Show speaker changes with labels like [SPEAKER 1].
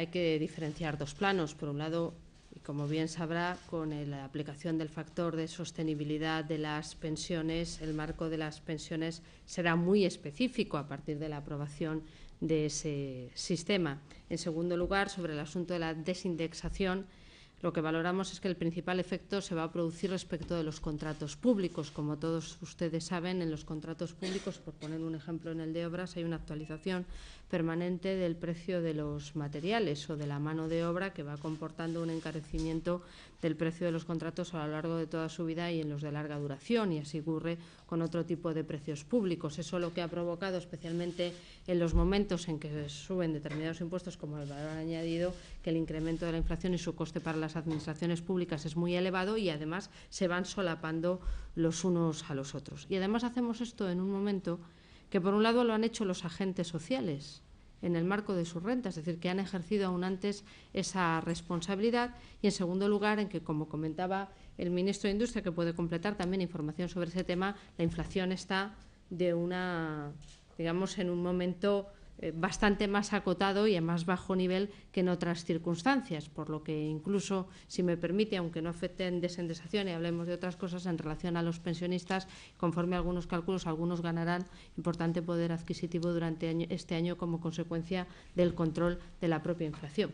[SPEAKER 1] hay que diferenciar dos planos. Por un lado, como bien sabrá, con la aplicación del factor de sostenibilidad de las pensiones, el marco de las pensiones será muy específico a partir de la aprobación de ese sistema. En segundo lugar, sobre el asunto de la desindexación, lo que valoramos es que el principal efecto se va a producir respecto de los contratos públicos. Como todos ustedes saben, en los contratos públicos, por poner un ejemplo en el de obras, hay una actualización permanente del precio de los materiales o de la mano de obra que va comportando un encarecimiento del precio de los contratos a lo largo de toda su vida y en los de larga duración, y así ocurre con otro tipo de precios públicos. Eso es lo que ha provocado, especialmente en los momentos en que suben determinados impuestos, como el valor añadido, que el incremento de la inflación y su coste para las administraciones públicas es muy elevado y además se van solapando los unos a los otros. Y además hacemos esto en un momento que por un lado lo han hecho los agentes sociales en el marco de sus rentas, es decir, que han ejercido aún antes esa responsabilidad y en segundo lugar en que, como comentaba el ministro de Industria, que puede completar también información sobre ese tema, la inflación está de una, digamos, en un momento eh, bastante más acotado y a más bajo nivel que en otras circunstancias, por lo que incluso, si me permite, aunque no afecten desendesación y hablemos de otras cosas en relación a los pensionistas, conforme a algunos cálculos, algunos ganarán importante poder adquisitivo durante este año como consecuencia del control de la propia inflación.